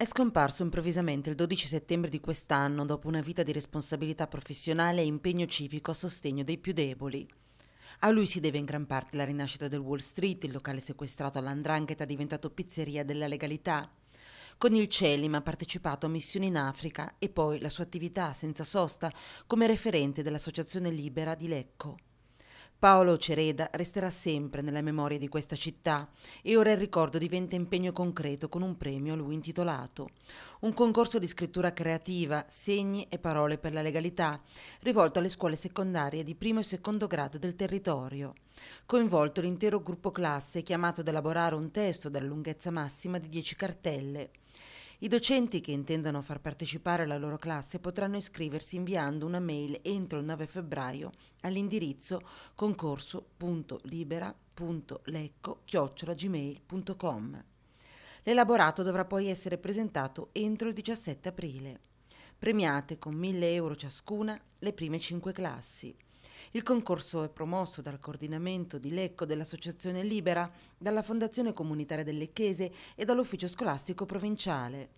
È scomparso improvvisamente il 12 settembre di quest'anno dopo una vita di responsabilità professionale e impegno civico a sostegno dei più deboli. A lui si deve in gran parte la rinascita del Wall Street, il locale sequestrato all'andrangheta diventato pizzeria della legalità. Con il Celim ha partecipato a missioni in Africa e poi la sua attività senza sosta come referente dell'Associazione Libera di Lecco. Paolo Cereda resterà sempre nella memoria di questa città e ora il ricordo diventa impegno concreto con un premio a lui intitolato. Un concorso di scrittura creativa, segni e parole per la legalità, rivolto alle scuole secondarie di primo e secondo grado del territorio. Coinvolto l'intero gruppo classe chiamato ad elaborare un testo della lunghezza massima di 10 cartelle. I docenti che intendono far partecipare la loro classe potranno iscriversi inviando una mail entro il 9 febbraio all'indirizzo concorso.libera.lecco-gmail.com. L'elaborato dovrà poi essere presentato entro il 17 aprile. Premiate con 1000 euro ciascuna le prime 5 classi. Il concorso è promosso dal coordinamento di Lecco dell'Associazione Libera, dalla Fondazione Comunitaria delle Chiese e dall'Ufficio Scolastico Provinciale.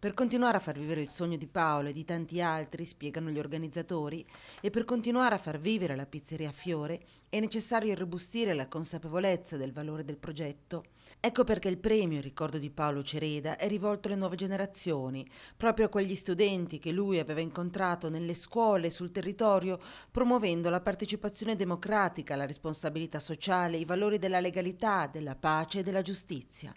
Per continuare a far vivere il sogno di Paolo e di tanti altri, spiegano gli organizzatori, e per continuare a far vivere la pizzeria Fiore è necessario irrobustire la consapevolezza del valore del progetto. Ecco perché il premio in ricordo di Paolo Cereda è rivolto alle nuove generazioni, proprio a quegli studenti che lui aveva incontrato nelle scuole e sul territorio, promuovendo la partecipazione democratica, la responsabilità sociale, i valori della legalità, della pace e della giustizia.